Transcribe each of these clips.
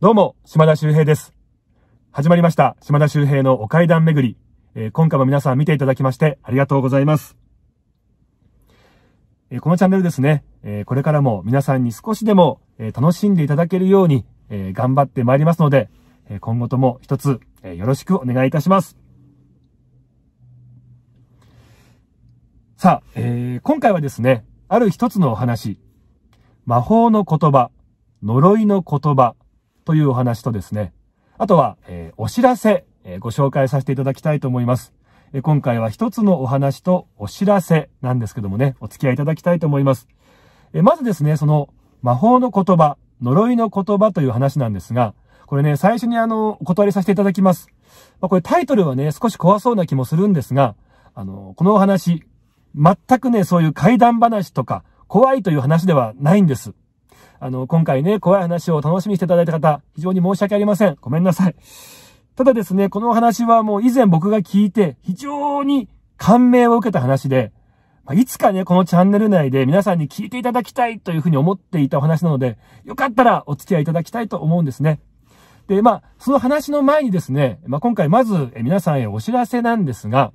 どうも、島田周平です。始まりました、島田周平のお階段巡り。えー、今回も皆さん見ていただきましてありがとうございます。えー、このチャンネルですね、えー、これからも皆さんに少しでも、え楽しんでいただけるように、え頑張ってまいりますので、え今後とも一つ、えよろしくお願いいたします。さあ、え今回はですね、ある一つのお話、魔法の言葉、呪いの言葉、というお話とですね、あとは、えー、お知らせ、えー、ご紹介させていただきたいと思います。えー、今回は一つのお話とお知らせなんですけどもね、お付き合いいただきたいと思います。えまずですね、その魔法の言葉、呪いの言葉という話なんですが、これね、最初にあの、お断りさせていただきます。まあ、これタイトルはね、少し怖そうな気もするんですが、あの、このお話、全くね、そういう怪談話とか、怖いという話ではないんです。あの、今回ね、怖い話を楽しみにしていただいた方、非常に申し訳ありません。ごめんなさい。ただですね、この話はもう以前僕が聞いて、非常に感銘を受けた話で、まいつかね、このチャンネル内で皆さんに聞いていただきたいというふうに思っていたお話なので、よかったらお付き合いいただきたいと思うんですね。で、まあ、その話の前にですね、まあ、今回まず皆さんへお知らせなんですが、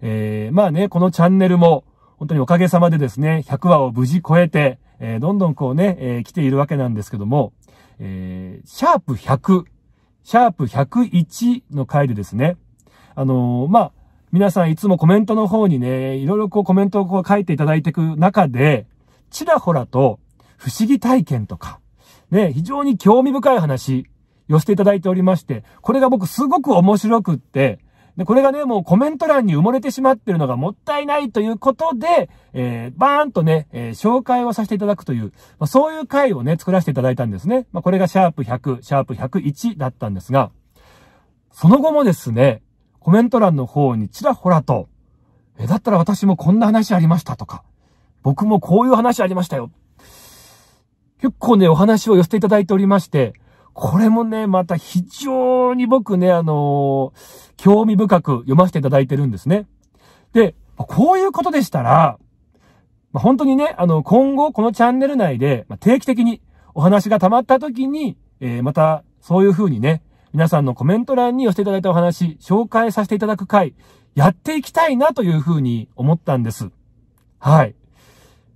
えー、まあね、このチャンネルも本当におかげさまでですね、100話を無事超えて、えー、どんどんこうね、えー、来ているわけなんですけども、えー、シャープ100、シャープ101の回でですね、あのー、まあ、皆さんいつもコメントの方にね、いろいろこうコメントをこう書いていただいていく中で、ちらほらと不思議体験とか、ね、非常に興味深い話、寄せていただいておりまして、これが僕すごく面白くって、で、これがね、もうコメント欄に埋もれてしまってるのがもったいないということで、えー、バーンとね、えー、紹介をさせていただくという、まあ、そういう回をね、作らせていただいたんですね。まあ、これがシャープ100、シャープ101だったんですが、その後もですね、コメント欄の方にちらほらと、え、だったら私もこんな話ありましたとか、僕もこういう話ありましたよ。結構ね、お話を寄せていただいておりまして、これもね、また非常に僕ね、あのー、興味深く読ませていただいてるんですね。で、こういうことでしたら、まあ、本当にね、あの、今後このチャンネル内で、まあ、定期的にお話が溜まった時に、えー、またそういうふうにね、皆さんのコメント欄に寄せていただいたお話、紹介させていただく回、やっていきたいなというふうに思ったんです。はい。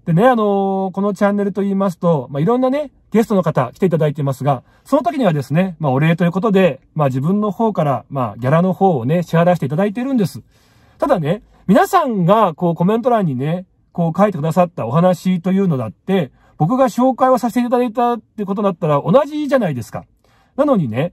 でね、あのー、このチャンネルと言いますと、まあ、いろんなね、ゲストの方来ていただいてますが、その時にはですね、まあ、お礼ということで、まあ、自分の方から、まあ、ギャラの方をね、支払わせていただいているんです。ただね、皆さんが、こう、コメント欄にね、こう書いてくださったお話というのだって、僕が紹介をさせていただいたってことだったら同じじゃないですか。なのにね、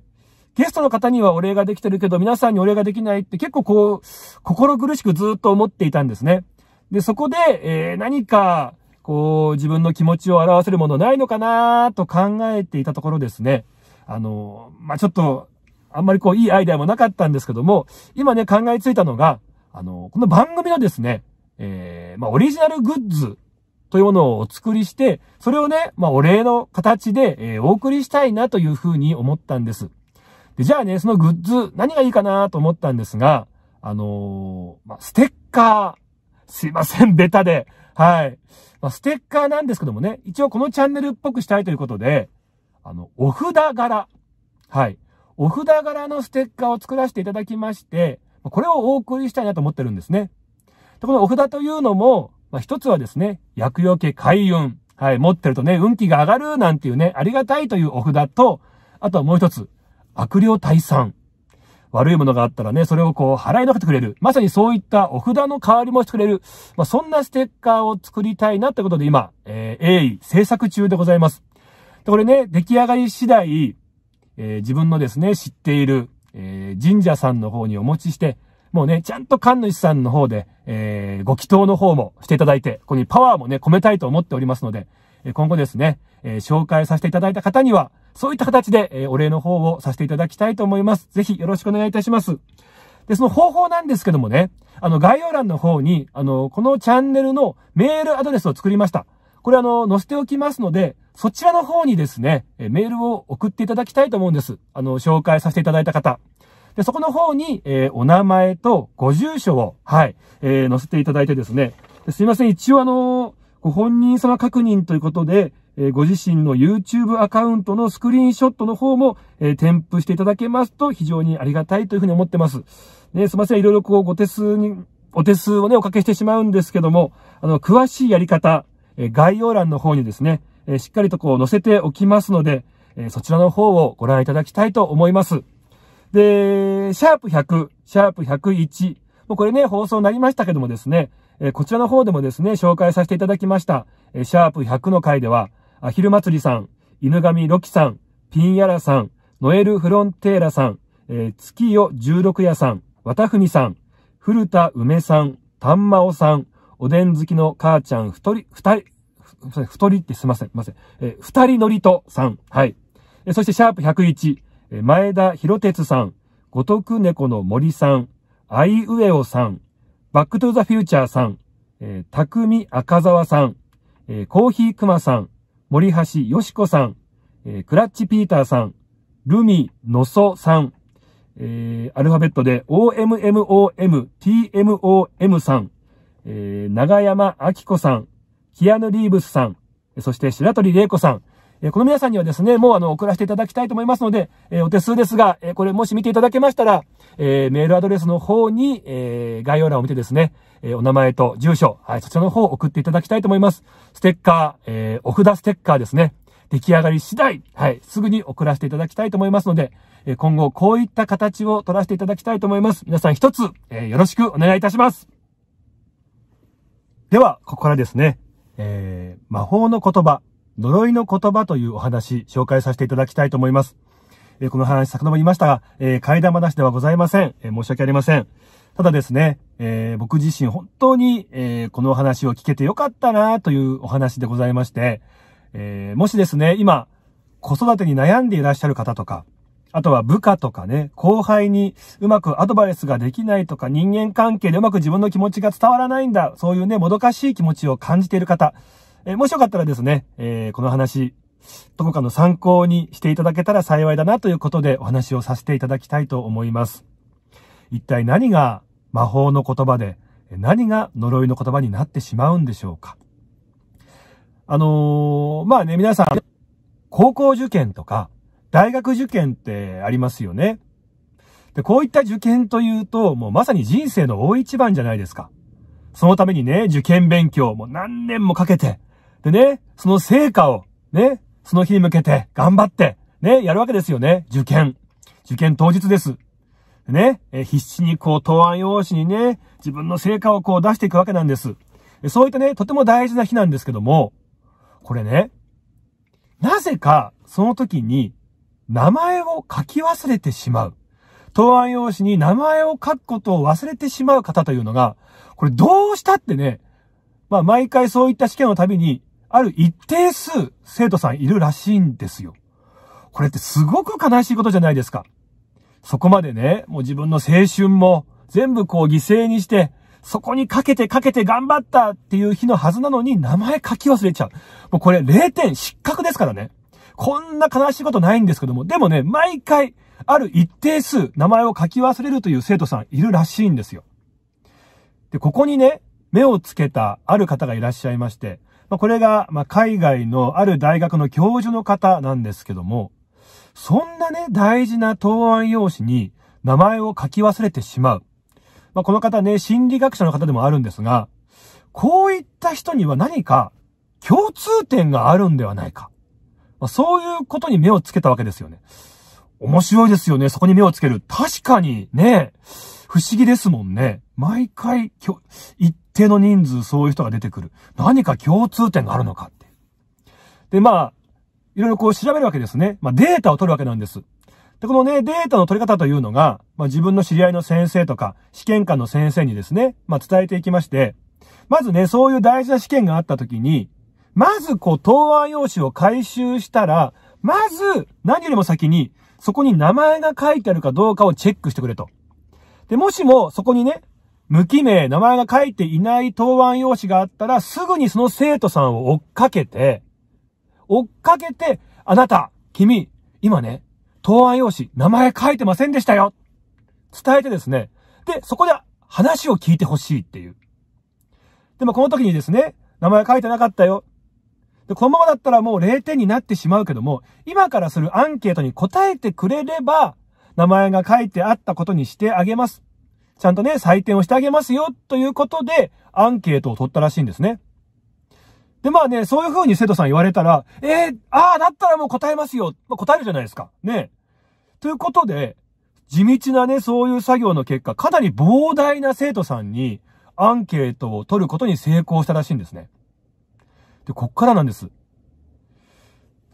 ゲストの方にはお礼ができてるけど、皆さんにお礼ができないって結構こう、心苦しくずっと思っていたんですね。で、そこで、えー、何か、こう、自分の気持ちを表せるものないのかなと考えていたところですね。あの、まあ、ちょっと、あんまりこう、いいアイデアもなかったんですけども、今ね、考えついたのが、あの、この番組のですね、えー、まあ、オリジナルグッズというものをお作りして、それをね、まあ、お礼の形で、えー、お送りしたいなというふうに思ったんです。で、じゃあね、そのグッズ、何がいいかなと思ったんですが、あのー、まあ、ステッカー、すいません、ベタで。はい。まあ、ステッカーなんですけどもね、一応このチャンネルっぽくしたいということで、あの、お札柄。はい。お札柄のステッカーを作らせていただきまして、これをお送りしたいなと思ってるんですね。で、このお札というのも、まあ、一つはですね、薬用系開運。はい、持ってるとね、運気が上がるなんていうね、ありがたいというお札と、あともう一つ、悪霊退散。悪いものがあったらね、それをこう払いのけてくれる。まさにそういったお札の代わりもしてくれる。まあ、そんなステッカーを作りたいなってことで今、えー、鋭意制作中でございます。で、これね、出来上がり次第、えー、自分のですね、知っている、えー、神社さんの方にお持ちして、もうね、ちゃんと神主さんの方で、えー、ご祈祷の方もしていただいて、ここにパワーもね、込めたいと思っておりますので、え今後ですね、え紹介させていただいた方には、そういった形で、えお礼の方をさせていただきたいと思います。ぜひよろしくお願いいたします。で、その方法なんですけどもね、あの、概要欄の方に、あの、このチャンネルのメールアドレスを作りました。これあの、載せておきますので、そちらの方にですね、メールを送っていただきたいと思うんです。あの、紹介させていただいた方。で、そこの方に、えー、お名前とご住所を、はい、えー、載せていただいてですね。すいません、一応あのご本人様確認ということで、えご自身の YouTube アカウントのスクリーンショットの方も、え添付していただけますと非常にありがたいというふうに思ってます。ね、すいません。いろいろこう、ご手数に、お手数をね、おかけしてしまうんですけども、あの、詳しいやり方、え概要欄の方にですね、えしっかりとこう載せておきますので、えそちらの方をご覧いただきたいと思います。で、シャープ100、シャープ101、もうこれね、放送になりましたけどもですね、えこちらの方でもですね、紹介させていただきました、えシャープ100の回では、アヒル祭りさん、犬神ロキさん、ピンヤラさん、ノエルフロンテーラさん、えー、月夜十六夜さん、わたふみさん、古田梅さん、丹まおさん、おでん好きの母ちゃんとり、二人、とりってすいません、すいません。えー、二人のりとさん、はい。えー、そしてシャープ101、えー、前田博哲さん、五徳猫の森さん、あいうえおさん、バックトゥーザフューチャーさん、えー、み赤沢さん、えー、コーヒーマさん、森橋よしこさん、えー、クラッチピーターさん、ルミのそさん、えー、アルファベットで OMMOMTMOM さん、えー、長山明子さん、キアヌ・リーブスさん、そして白鳥玲子さん、えこの皆さんにはですね、もうあの、送らせていただきたいと思いますので、えお手数ですが、えこれもし見ていただけましたら、えメールアドレスの方に、え概要欄を見てですね、えお名前と住所、はい、そちらの方を送っていただきたいと思います。ステッカー、えお札ステッカーですね。出来上がり次第、はい、すぐに送らせていただきたいと思いますので、え今後こういった形を取らせていただきたいと思います。皆さん一つ、えよろしくお願いいたします。では、ここからですね、えー、魔法の言葉、呪いの言葉というお話、紹介させていただきたいと思います。えこの話、先ほども言いましたが、えー、階段話ではございません、えー、申し訳ありません。ただですね、えー、僕自身本当に、えー、このお話を聞けてよかったなというお話でございまして、えもしですね、今、子育てに悩んでいらっしゃる方とか、あとは部下とかね、後輩にうまくアドバイスができないとか、人間関係でうまく自分の気持ちが伝わらないんだ、そういうね、もどかしい気持ちを感じている方、えー、もしよかったらですね、えー、この話、どこかの参考にしていただけたら幸いだなということでお話をさせていただきたいと思います。一体何が魔法の言葉で、何が呪いの言葉になってしまうんでしょうか。あのー、まあね、皆さん、高校受験とか、大学受験ってありますよね。で、こういった受験というと、もうまさに人生の大一番じゃないですか。そのためにね、受験勉強も何年もかけて、でね、その成果を、ね、その日に向けて頑張って、ね、やるわけですよね。受験。受験当日です。でね、え必死にこう答案用紙にね、自分の成果をこう出していくわけなんです。そういったね、とても大事な日なんですけども、これね、なぜかその時に名前を書き忘れてしまう。答案用紙に名前を書くことを忘れてしまう方というのが、これどうしたってね、まあ毎回そういった試験のたびにある一定数生徒さんいるらしいんですよ。これってすごく悲しいことじゃないですか。そこまでね、もう自分の青春も全部こう犠牲にして、そこにかけてかけて頑張ったっていう日のはずなのに名前書き忘れちゃう。もうこれ0点失格ですからね。こんな悲しいことないんですけども、でもね、毎回、ある一定数名前を書き忘れるという生徒さんいるらしいんですよ。で、ここにね、目をつけたある方がいらっしゃいまして、まあ、これが、まあ、海外のある大学の教授の方なんですけども、そんなね、大事な答案用紙に名前を書き忘れてしまう。まあ、この方ね、心理学者の方でもあるんですが、こういった人には何か共通点があるんではないか。まあ、そういうことに目をつけたわけですよね。面白いですよね。そこに目をつける。確かにね、不思議ですもんね。毎回、定の人数そういう人が出てくる。何か共通点があるのかって。で、まあ、いろいろこう調べるわけですね。まあデータを取るわけなんです。で、このね、データの取り方というのが、まあ自分の知り合いの先生とか、試験官の先生にですね、まあ伝えていきまして、まずね、そういう大事な試験があった時に、まずこう、答案用紙を回収したら、まず、何よりも先に、そこに名前が書いてあるかどうかをチェックしてくれと。で、もしも、そこにね、無記名、名前が書いていない答案用紙があったら、すぐにその生徒さんを追っかけて、追っかけて、あなた、君、今ね、答案用紙、名前書いてませんでしたよ伝えてですね。で、そこで話を聞いてほしいっていう。でもこの時にですね、名前書いてなかったよ。で、このままだったらもう0点になってしまうけども、今からするアンケートに答えてくれれば、名前が書いてあったことにしてあげます。ちゃんとね、採点をしてあげますよ、ということで、アンケートを取ったらしいんですね。で、まあね、そういう風に生徒さん言われたら、えー、ああ、だったらもう答えますよ。まあ、答えるじゃないですか。ね。ということで、地道なね、そういう作業の結果、かなり膨大な生徒さんにアンケートを取ることに成功したらしいんですね。で、こっからなんです。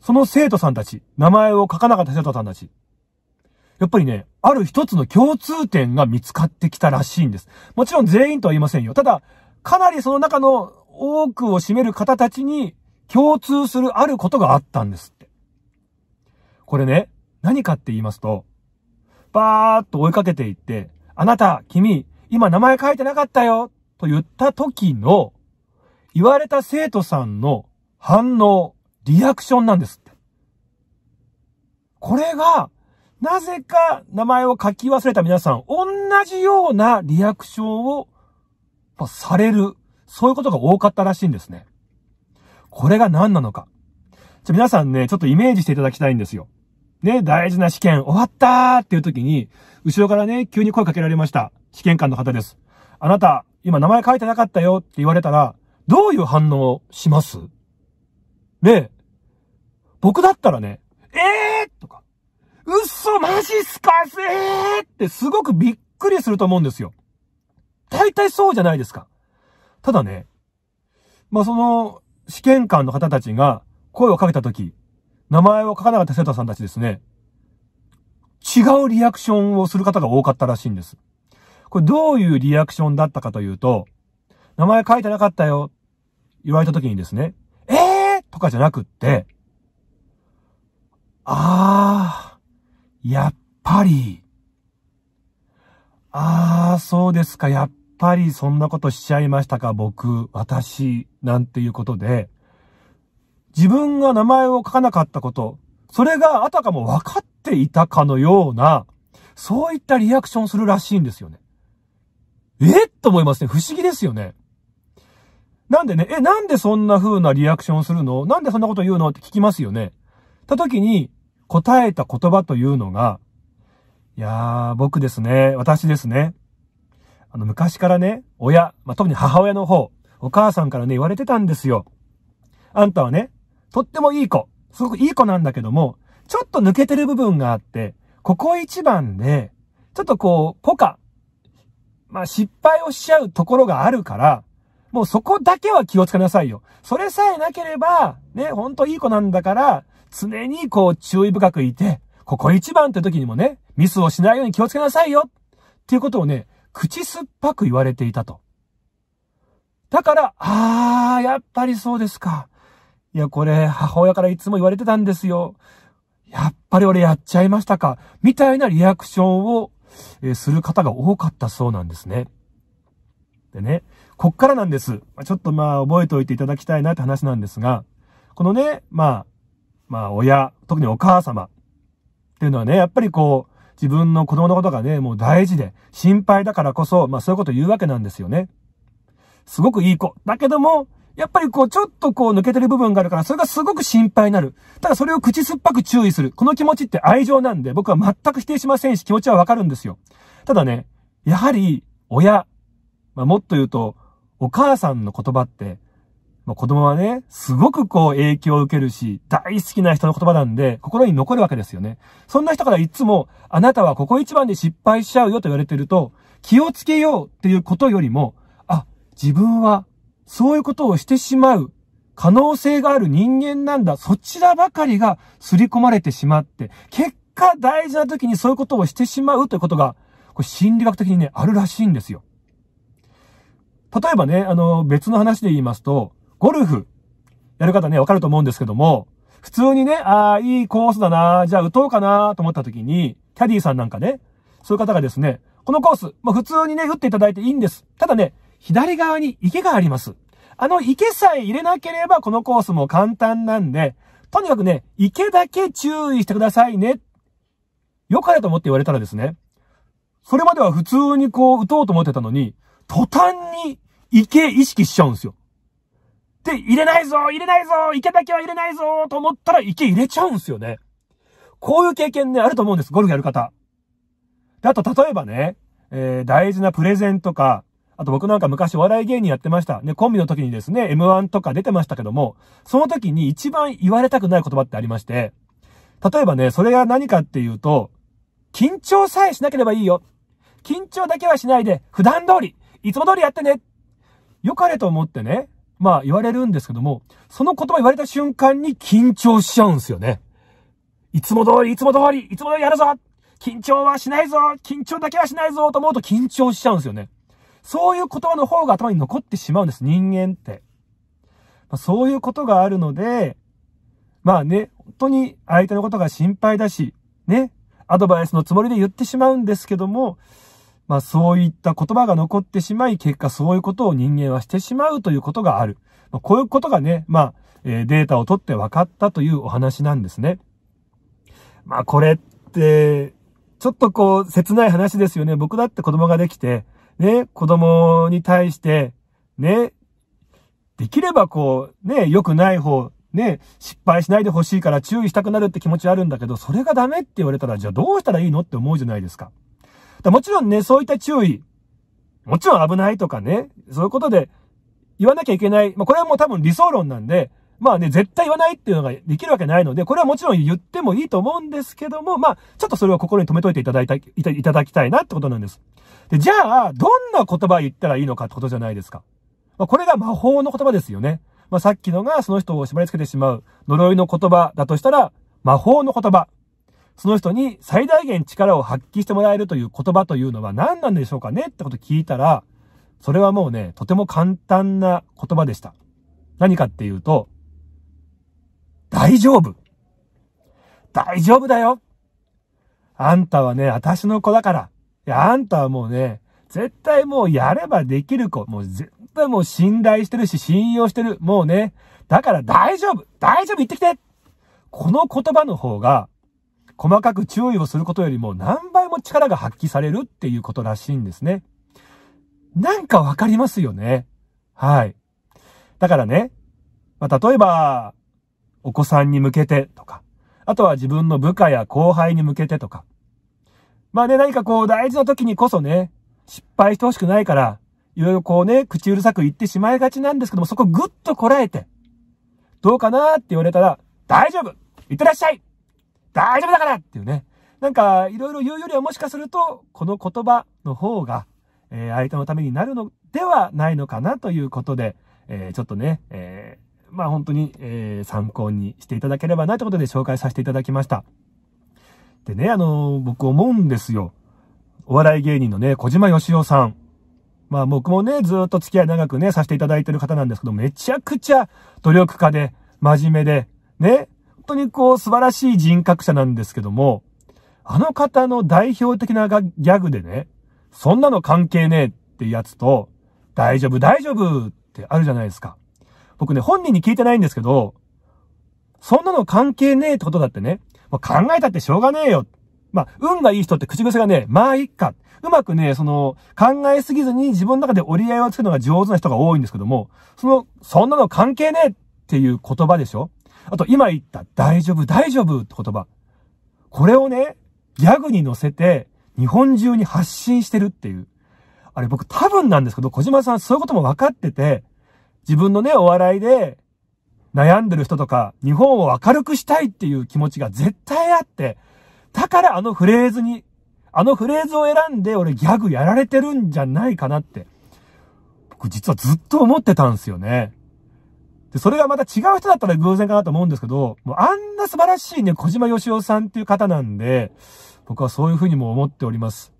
その生徒さんたち、名前を書かなかった生徒さんたち、やっぱりね、ある一つの共通点が見つかってきたらしいんです。もちろん全員とは言いませんよ。ただ、かなりその中の多くを占める方たちに共通するあることがあったんですって。これね、何かって言いますと、バーっと追いかけていって、あなた、君、今名前書いてなかったよと言った時の、言われた生徒さんの反応、リアクションなんですって。これが、なぜか名前を書き忘れた皆さん、同じようなリアクションを、される。そういうことが多かったらしいんですね。これが何なのか。じゃ、皆さんね、ちょっとイメージしていただきたいんですよ。ね、大事な試験終わったーっていう時に、後ろからね、急に声かけられました。試験官の方です。あなた、今名前書いてなかったよって言われたら、どういう反応をしますね僕だったらね、えーとか、嘘マジすかせーってすごくびっくりすると思うんですよ。大体そうじゃないですか。ただね、まあ、その、試験官の方たちが声をかけたとき、名前を書かなかった生徒さんたちですね、違うリアクションをする方が多かったらしいんです。これどういうリアクションだったかというと、名前書いてなかったよ、言われたときにですね、えーとかじゃなくって、あー、やっぱり、ああ、そうですか、やっぱりそんなことしちゃいましたか、僕、私、なんていうことで、自分が名前を書かなかったこと、それがあたかも分かっていたかのような、そういったリアクションするらしいんですよね。えと思いますね。不思議ですよね。なんでね、え、なんでそんな風なリアクションするのなんでそんなこと言うのって聞きますよね。た時に、答えた言葉というのが、いやー、僕ですね、私ですね。あの、昔からね、親、まあ、特に母親の方、お母さんからね、言われてたんですよ。あんたはね、とってもいい子、すごくいい子なんだけども、ちょっと抜けてる部分があって、ここ一番で、ちょっとこう、ポカ、まあ、失敗をしちゃうところがあるから、もうそこだけは気をつけなさいよ。それさえなければ、ね、ほんといい子なんだから、常にこう注意深くいて、ここ一番って時にもね、ミスをしないように気をつけなさいよっていうことをね、口酸っぱく言われていたと。だから、あー、やっぱりそうですか。いや、これ、母親からいつも言われてたんですよ。やっぱり俺やっちゃいましたか。みたいなリアクションを、えする方が多かったそうなんですね。でね、こっからなんです。ちょっとまあ、覚えておいていただきたいなって話なんですが、このね、まあ、まあ親、特にお母様っていうのはね、やっぱりこう、自分の子供のことがね、もう大事で、心配だからこそ、まあそういうこと言うわけなんですよね。すごくいい子。だけども、やっぱりこう、ちょっとこう抜けてる部分があるから、それがすごく心配になる。ただそれを口酸っぱく注意する。この気持ちって愛情なんで、僕は全く否定しませんし、気持ちはわかるんですよ。ただね、やはり、親、まあ、もっと言うと、お母さんの言葉って、まあ、子供はね、すごくこう影響を受けるし、大好きな人の言葉なんで、心に残るわけですよね。そんな人からいつも、あなたはここ一番で失敗しちゃうよと言われてると、気をつけようっていうことよりも、あ、自分はそういうことをしてしまう可能性がある人間なんだ。そちらばかりが刷り込まれてしまって、結果大事な時にそういうことをしてしまうということが、これ心理学的にね、あるらしいんですよ。例えばね、あの、別の話で言いますと、ゴルフ、やる方ね、わかると思うんですけども、普通にね、ああ、いいコースだな、じゃあ打とうかなと思った時に、キャディーさんなんかね、そういう方がですね、このコース、まあ、普通にね、打っていただいていいんです。ただね、左側に池があります。あの池さえ入れなければこのコースも簡単なんで、とにかくね、池だけ注意してくださいね。よかれと思って言われたらですね、それまでは普通にこう打とうと思ってたのに、途端に池意識しちゃうんですよ。って、入れないぞ入れないぞ池だけは入れないぞと思ったら池入れちゃうんすよね。こういう経験ね、あると思うんです。ゴルフやる方。で、あと、例えばね、えー、大事なプレゼンとか、あと僕なんか昔お笑い芸人やってました。ね、コンビの時にですね、M1 とか出てましたけども、その時に一番言われたくない言葉ってありまして、例えばね、それが何かっていうと、緊張さえしなければいいよ。緊張だけはしないで、普段通り、いつも通りやってね。良かれと思ってね、まあ言われるんですけども、その言葉言われた瞬間に緊張しちゃうんですよね。いつも通り、いつも通り、いつも通りやるぞ緊張はしないぞ緊張だけはしないぞと思うと緊張しちゃうんですよね。そういう言葉の方が頭に残ってしまうんです、人間って。まあ、そういうことがあるので、まあね、本当に相手のことが心配だし、ね、アドバイスのつもりで言ってしまうんですけども、まあそういった言葉が残ってしまい、結果そういうことを人間はしてしまうということがある。まあ、こういうことがね、まあ、えー、データを取って分かったというお話なんですね。まあこれって、ちょっとこう、切ない話ですよね。僕だって子供ができて、ね、子供に対して、ね、できればこう、ね、良くない方、ね、失敗しないでほしいから注意したくなるって気持ちあるんだけど、それがダメって言われたら、じゃあどうしたらいいのって思うじゃないですか。もちろんね、そういった注意、もちろん危ないとかね、そういうことで言わなきゃいけない。まあ、これはもう多分理想論なんで、まあね、絶対言わないっていうのができるわけないので、これはもちろん言ってもいいと思うんですけども、まあ、ちょっとそれを心に留めといていただいた、いただきたいなってことなんです。で、じゃあ、どんな言葉言ったらいいのかってことじゃないですか。まあ、これが魔法の言葉ですよね。まあ、さっきのがその人を縛り付けてしまう呪いの言葉だとしたら、魔法の言葉。その人に最大限力を発揮してもらえるという言葉というのは何なんでしょうかねってこと聞いたら、それはもうね、とても簡単な言葉でした。何かっていうと、大丈夫。大丈夫だよ。あんたはね、私の子だから。いや、あんたはもうね、絶対もうやればできる子。もう絶対もう信頼してるし、信用してる。もうね。だから大丈夫大丈夫言ってきてこの言葉の方が、細かく注意をすることよりも何倍も力が発揮されるっていうことらしいんですね。なんかわかりますよね。はい。だからね、まあ、例えば、お子さんに向けてとか、あとは自分の部下や後輩に向けてとか。まあね、何かこう大事な時にこそね、失敗してほしくないから、いろいろこうね、口うるさく言ってしまいがちなんですけども、そこぐっとこらえて、どうかなって言われたら、大丈夫いってらっしゃい大丈夫だからっていうね。なんか、いろいろ言うよりはもしかすると、この言葉の方が、えー、相手のためになるのではないのかなということで、えー、ちょっとね、えー、まあ本当に、え参考にしていただければなということで紹介させていただきました。でね、あの僕思うんですよ。お笑い芸人のね、小島よしおさん。まあ僕もね、ずっと付き合い長くね、させていただいてる方なんですけど、めちゃくちゃ努力家で、真面目で、ね、当にこう素晴らしい人格者なんですけども、あの方の代表的なギャグでね、そんなの関係ねえってやつと、大丈夫大丈夫ってあるじゃないですか。僕ね、本人に聞いてないんですけど、そんなの関係ねえってことだってね、ま考えたってしょうがねえよ。まあ、運がいい人って口癖がね、まあいっか。うまくね、その、考えすぎずに自分の中で折り合いをつけるのが上手な人が多いんですけども、その、そんなの関係ねえっていう言葉でしょあと、今言った大丈夫、大丈夫って言葉。これをね、ギャグに乗せて、日本中に発信してるっていう。あれ僕多分なんですけど、小島さんそういうことも分かってて、自分のね、お笑いで悩んでる人とか、日本を明るくしたいっていう気持ちが絶対あって、だからあのフレーズに、あのフレーズを選んで俺ギャグやられてるんじゃないかなって、僕実はずっと思ってたんですよね。で、それがまた違う人だったら偶然かなと思うんですけど、もうあんな素晴らしいね、小島よしおさんっていう方なんで、僕はそういうふうにも思っております。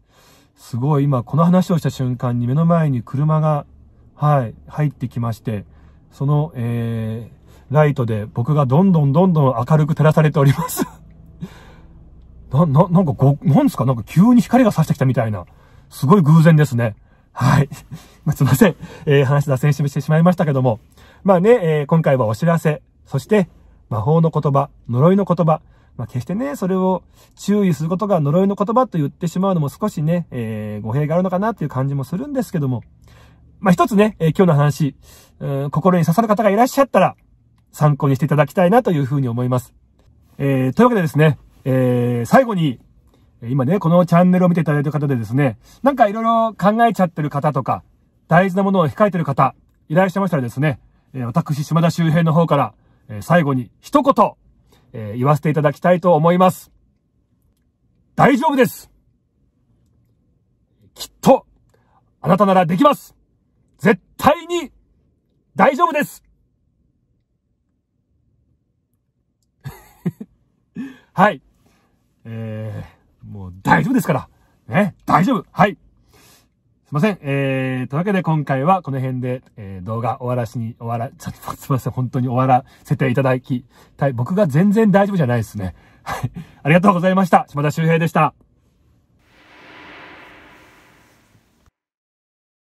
すごい今この話をした瞬間に目の前に車が、はい、入ってきまして、その、えー、ライトで僕がどんどんどんどん明るく照らされております な、な、なんかご、なんですかなんか急に光が差してきたみたいな。すごい偶然ですね。はい。すいません。えー、話脱線してしまいましたけども。まあね、えー、今回はお知らせ、そして魔法の言葉、呪いの言葉、まあ、決してね、それを注意することが呪いの言葉と言ってしまうのも少しね、えー、語弊があるのかなという感じもするんですけども。まあ、一つね、えー、今日の話、うん、心に刺さる方がいらっしゃったら、参考にしていただきたいなというふうに思います。えー、というわけでですね、えー、最後に、今ね、このチャンネルを見ていただいている方でですね、なんかいろいろ考えちゃってる方とか、大事なものを控えてる方、いらっしゃいましたらですね、私、島田周平の方から、最後に一言、え言わせていただきたいと思います。大丈夫ですきっと、あなたならできます絶対に、大丈夫です はい。えー、もう大丈夫ですから。ね、大丈夫はいません。えー、というわけで今回はこの辺で、えー、動画終わらしに、終わら、ちょっとすみません。本当に終わらせていただきたい。僕が全然大丈夫じゃないですね。はい。ありがとうございました。島田修平でした。